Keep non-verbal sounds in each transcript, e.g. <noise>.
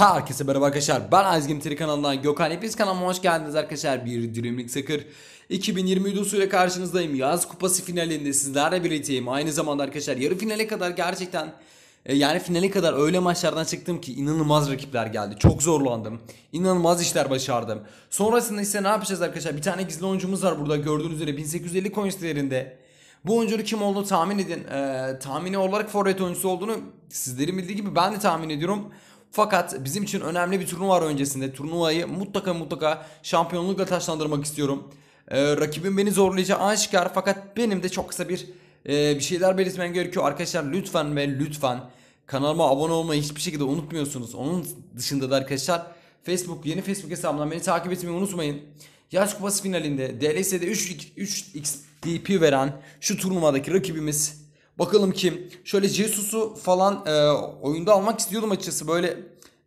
Herkese merhaba arkadaşlar ben Azgim Tiri kanalından Gökhan Hepiniz kanalıma hoş geldiniz arkadaşlar bir Dreaming sakır. 2020 videosuyla karşınızdayım Yaz kupası finalinde sizlerle birlikteyim Aynı zamanda arkadaşlar yarı finale kadar gerçekten e, yani finale kadar öyle maçlardan çıktım ki inanılmaz rakipler geldi. Çok zorlandım. İnanılmaz işler başardım. Sonrasında ise ne yapacağız arkadaşlar? Bir tane gizli oyuncumuz var burada gördüğünüz üzere 1850 coins değerinde. Bu oyuncunun kim olduğunu tahmin edin. Ee, tahmini olarak forvet oyuncusu olduğunu sizlerin bildiği gibi ben de tahmin ediyorum. Fakat bizim için önemli bir turnuva var öncesinde. Turnuvayı mutlaka mutlaka şampiyonlukla taşlandırmak istiyorum. Ee, rakibim beni zorlayacağı aşikar fakat benim de çok kısa bir e, bir şeyler belirtmem gerekiyor. Arkadaşlar lütfen ve lütfen kanalıma abone olmayı hiçbir şekilde unutmuyorsunuz. Onun dışında da arkadaşlar Facebook yeni Facebook hesabından beni takip etmeyi unutmayın. Yaş Kupası finalinde DLS'de 3, 3 XDP veren şu turnuvadaki rakibimiz Bakalım kim? Şöyle Jesus'u falan e, oyunda almak istiyordum açıkçası. Böyle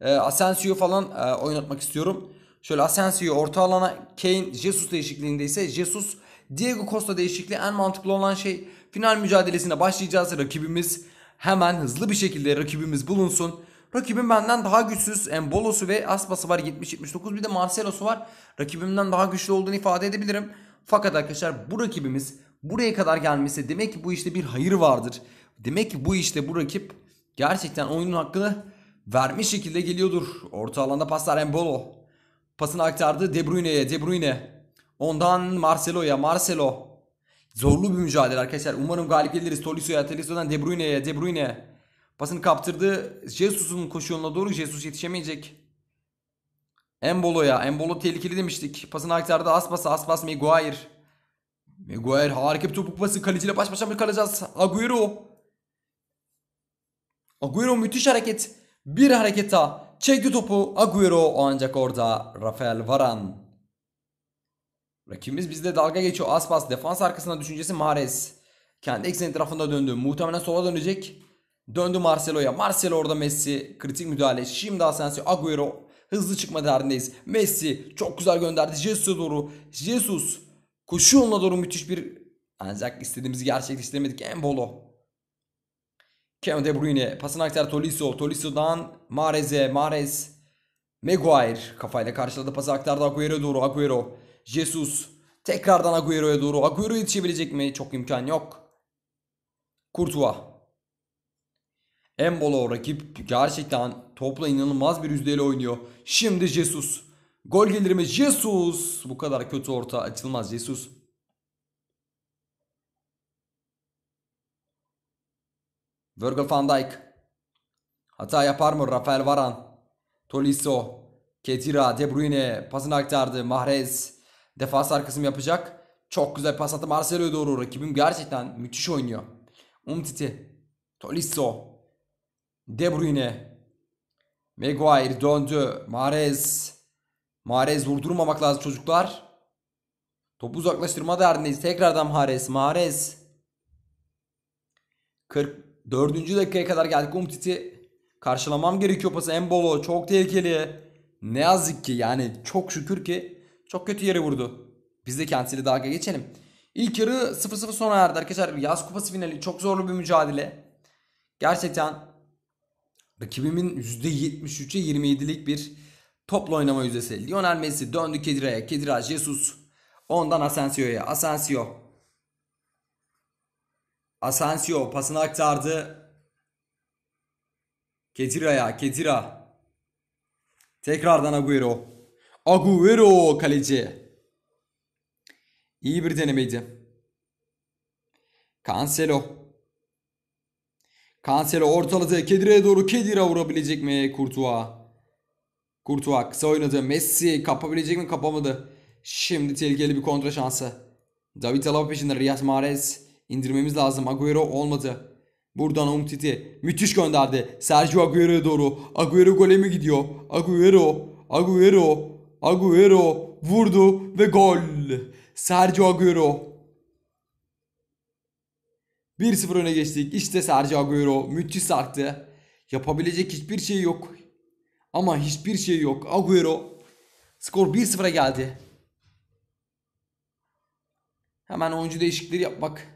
e, Asensio'yu falan e, oynatmak istiyorum. Şöyle Asensio orta alana Kane Jesus değişikliğinde ise Jesus Diego Costa değişikliği en mantıklı olan şey. Final mücadelesine başlayacağız. Rakibimiz hemen hızlı bir şekilde rakibimiz bulunsun. Rakibim benden daha güçsüz. Embolosu ve Aspası var 70-79 bir de Marcelo'su var. Rakibimden daha güçlü olduğunu ifade edebilirim. Fakat arkadaşlar bu rakibimiz buraya kadar gelmesi demek ki bu işte bir hayır vardır. Demek ki bu işte bu rakip gerçekten oyunun hakkını vermiş şekilde geliyordur. Orta alanda paslar Embolo. Pasını aktardı De Bruyne'ye. De Bruyne. Ondan Marcelo'ya. Marcelo. Zorlu bir mücadele arkadaşlar. Umarım galip geliriz. Toliso'ya, Toliso'dan De Bruyne'ye, De Bruyne. Pasını kaptırdı. Jesus'un koşu yoluna doğru. Jesus yetişemeyecek. Embolo'ya. Embolo tehlikeli demiştik. Pasını aktardı. Aspas, Aspas Maguire. Miguel harika bir topuk pası. Kaleciyle baş başa mı kalacağız? Agüero. Agüero müthiş hareket. Bir hareket daha. Çekti topu Agüero ancak orada Rafael Varan. Rakibimiz bizde dalga geçiyor. Aspas defans arkasına düşüncesi Mares. Kendi eksen etrafında döndü. Muhtemelen sola dönecek. Döndü Marcelo'ya. Marcelo orada Messi. Kritik müdahale. Şimdi Asensio Agüero. Hızlı çıkma derdindeyiz. Messi çok güzel gönderdi. Jesus'a doğru. Jesus Koşu yoluna doğru müthiş bir ancak istediğimizi gerçekleştiremedik. Embolo. Kevin De Bruyne. Pasını aktar Tolisso. Tolisso'dan Marez'e. Marez. Maguire kafayla karşıladı. Pası aktardı Agüero'ya doğru. Agüero. Jesus. Tekrardan Agüero'ya doğru. Agüero yetişebilecek mi? Çok imkan yok. Kurtuva. Embolo rakip gerçekten topla inanılmaz bir yüzdeyle oynuyor. Şimdi Jesus. Gol gelirimiz mi? Jesus. Bu kadar kötü orta açılmaz Jesus. Virgil van Dijk. Hata yapar mı? Rafael Varan. Tolisso. Ketira. De Bruyne. Pasını aktardı. Mahrez. Defans arkasını yapacak. Çok güzel pas attı Marcelo'ya doğru. Rakibim gerçekten müthiş oynuyor. Umtiti. Tolisso. De Bruyne. Maguire döndü. Mahrez. Mahrez vurdurmamak lazım çocuklar. Topu uzaklaştırma derdindeyiz. Tekrardan Mahrez. Mahrez. 44. dakikaya kadar geldik. Umtiti karşılamam gerekiyor pası. Embolo çok tehlikeli. Ne yazık ki yani çok şükür ki çok kötü yere vurdu. Biz de kendisiyle dalga geçelim. İlk yarı 0-0 sona erdi arkadaşlar. Yaz Kupası finali çok zorlu bir mücadele. Gerçekten rakibimin %73'e 27'lik bir Toplu oynama yüzdesi. Lionel Messi döndü Kedira'ya. Kedira Jesus. Ondan Asensio'ya. Asensio. Asensio pasını aktardı. Kedira'ya. Kedira. Tekrardan Agüero. Agüero kaleci. İyi bir denemeydi. Cancelo. Cancelo ortaladı. Kedira'ya doğru Kedira vurabilecek mi Kurtuğa? Kurtuğa kısa oynadı. Messi kapabilecek mi? Kapamadı. Şimdi tehlikeli bir kontra şansı. David Alaba peşinde Riyad Mahrez. indirmemiz lazım. Agüero olmadı. Buradan Umtiti müthiş gönderdi. Sergio Agüero'ya doğru. Agüero gole mi gidiyor? Agüero, Agüero, Agüero vurdu ve gol. Sergio Agüero. 1-0 öne geçtik. İşte Sergio Agüero müthiş sarktı. Yapabilecek hiçbir şey yok. Ama hiçbir şey yok. Agüero skor 1-0'a geldi. Hemen oyuncu değişiklikleri yapmak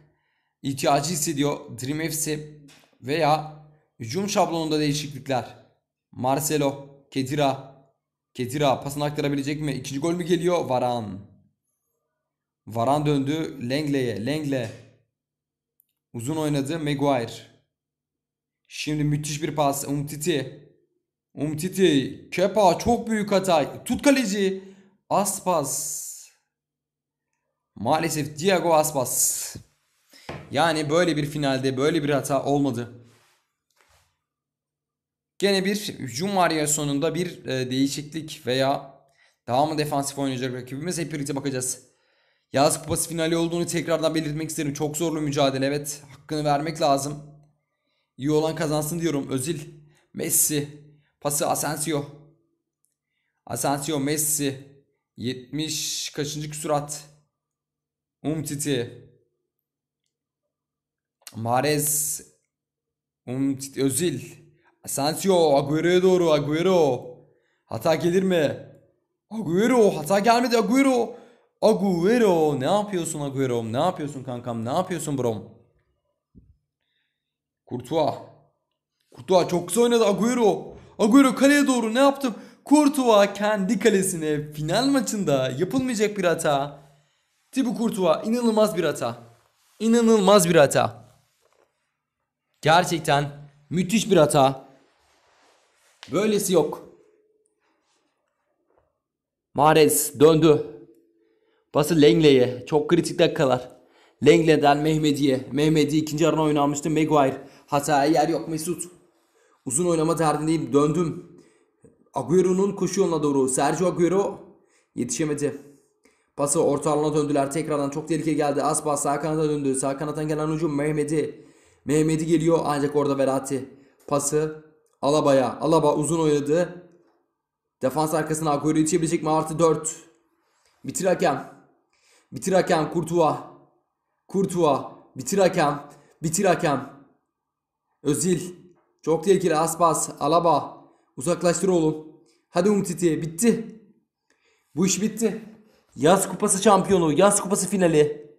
ihtiyacı hissediyor Dream FC veya hücum şablonunda değişiklikler. Marcelo, Kedira, Kedira pasını aktarabilecek mi? İkinci gol mü geliyor? Varan. Varan döndü Lengle'ye. Lengle. Uzun oynadı Maguire. Şimdi müthiş bir pas Umtiti. Umtiti. Kepa çok büyük hata. Tut kaleci. Aspas. Maalesef Diego Aspas. Yani böyle bir finalde böyle bir hata olmadı. Gene bir hücum sonunda bir e, değişiklik veya daha mı defansif oynayacak rakibimiz hep birlikte bakacağız. Yaz Kupası finali olduğunu tekrardan belirtmek isterim. Çok zorlu mücadele evet. Hakkını vermek lazım. İyi olan kazansın diyorum. Özil, Messi, Pası Asensio. Asensio Messi. 70 kaçıncı kusurat, Umtiti. Mahrez. Umtiti Özil. Asensio Agüero'ya doğru Agüero. Hata gelir mi? Agüero hata gelmedi Agüero. Agüero ne yapıyorsun Agüero? Ne yapıyorsun kankam? Ne yapıyorsun brom? Kurtua. Kurtua çok güzel oynadı Agüero. Agüero kaleye doğru ne yaptım? Kurtuva kendi kalesine final maçında yapılmayacak bir hata. Tibu Kurtuva inanılmaz bir hata. İnanılmaz bir hata. Gerçekten müthiş bir hata. Böylesi yok. Mares döndü. Bası Lengley'e. Çok kritik dakikalar. Lengley'den Mehmedi'ye. Mehmedi ikinci arana oyunu almıştı. Maguire. Hataya yer yok Mesut. Uzun oynama derdindeyim. Döndüm. Agüero'nun koşu yoluna doğru. Sergio Agüero yetişemedi. Pası orta alana döndüler. Tekrardan çok tehlike geldi. Aspas sağ kanada döndü. Sağ kanattan gelen ucu Mehmet'i. Mehmet'i geliyor ancak orada Verati. Pası Alaba'ya. Alaba uzun oynadı. Defans arkasına Agüero yetişebilecek mi? Artı 4. Bitir hakem. Bitir hakem Kurtuva. Kurtuva. Bitir hakem. Bitir hakem. Özil. Çok tehlikeli Aspas, Alaba. Uzaklaştır oğlum. Hadi Umtiti bitti. Bu iş bitti. Yaz kupası şampiyonu, yaz kupası finali.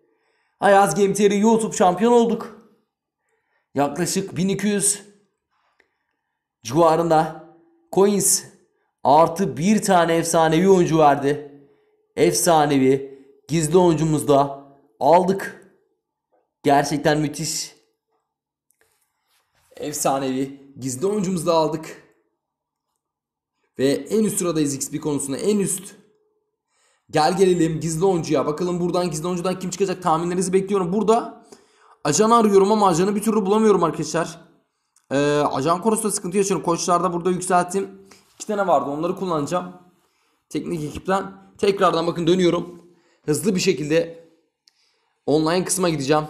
Ha Game Theory YouTube şampiyon olduk. Yaklaşık 1200 civarında coins artı bir tane efsanevi oyuncu verdi. Efsanevi gizli oyuncumuz da aldık. Gerçekten müthiş. Efsanevi Gizli oyuncumuzu da aldık. Ve en üst sıradayız XP konusunda en üst. Gel gelelim gizli oyuncuya. Bakalım buradan gizli oyuncudan kim çıkacak tahminlerinizi bekliyorum. Burada ajanı arıyorum ama ajanı bir türlü bulamıyorum arkadaşlar. Ee, ajan konusunda sıkıntı yaşıyorum. Koçlarda burada yükselttim. İki tane vardı onları kullanacağım. Teknik ekipten. Tekrardan bakın dönüyorum. Hızlı bir şekilde online kısma gideceğim.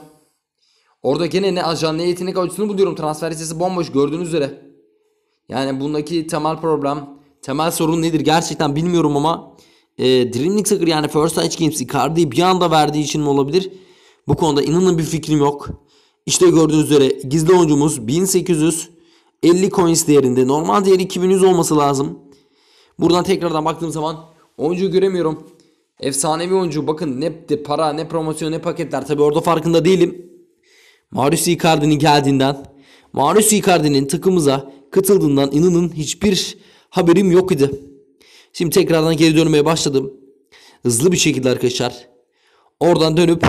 Orada gene ne ajan ne yetenek avcısını buluyorum. Transfer listesi bomboş gördüğünüz üzere. Yani bundaki temel problem, temel sorun nedir gerçekten bilmiyorum ama e, Dream League Soccer yani First Touch Games Icardi'yi bir anda verdiği için mi olabilir? Bu konuda inanın bir fikrim yok. İşte gördüğünüz üzere gizli oyuncumuz 1850 coins değerinde. Normal değeri 2100 olması lazım. Buradan tekrardan baktığım zaman oyuncuyu göremiyorum. Efsanevi oyuncu bakın ne para ne promosyon ne paketler. Tabi orada farkında değilim. Marius Icardi'nin geldiğinden, Marius Icardi'nin takımımıza katıldığından inanın hiçbir haberim yok idi. Şimdi tekrardan geri dönmeye başladım. Hızlı bir şekilde arkadaşlar. Oradan dönüp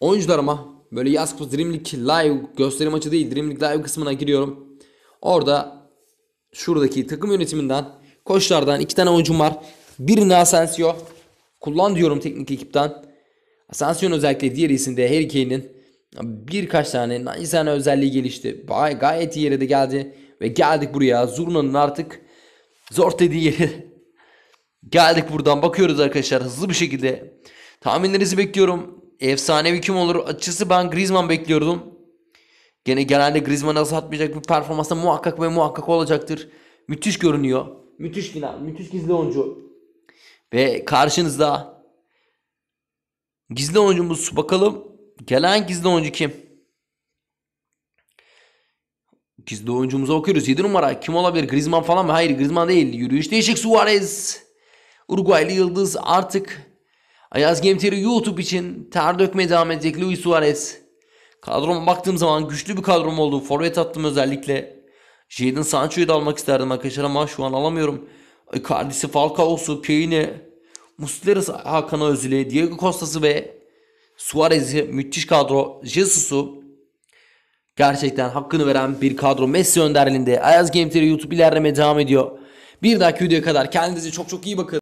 oyuncularıma böyle yaz kısmı Dream League Live gösteri maçı değil Dream League Live kısmına giriyorum. Orada şuradaki takım yönetiminden koçlardan iki tane oyuncum var. Birini Asensio kullan diyorum teknik ekipten. Asensio özellikle diğer isimde Harry Kane'in birkaç tane naçizane özelliği gelişti. Gayet iyi yere de geldi. Ve geldik buraya. Zurna'nın artık zor dediği yere <laughs> geldik buradan. Bakıyoruz arkadaşlar hızlı bir şekilde. Tahminlerinizi bekliyorum. Efsanevi kim olur? Açısı ben Griezmann bekliyordum. Gene genelde nasıl atmayacak bir performansa muhakkak ve muhakkak olacaktır. Müthiş görünüyor. Müthiş final. Müthiş gizli oyuncu. Ve karşınızda gizli oyuncumuz bakalım Gelen gizli oyuncu kim? Gizli oyuncumuzu okuyoruz. 7 numara kim olabilir? Griezmann falan mı? Hayır Griezmann değil. Yürüyüş değişik Suarez. Uruguaylı Yıldız artık Ayaz Gemter'i YouTube için ter dökmeye devam edecek Luis Suarez. Kadroma baktığım zaman güçlü bir kadrom oldu. Forvet attım özellikle. Jadon Sancho'yu da almak isterdim arkadaşlar ama şu an alamıyorum. Icardi'si, Falcao'su, Payne, Muslera, Hakan Özül'e, Diego Costa'sı ve Suarez'i, müthiş kadro, Jesus'u gerçekten hakkını veren bir kadro. Messi önderliğinde Ayaz Game TV YouTube ilerleme devam ediyor. Bir dahaki videoya kadar kendinize çok çok iyi bakın.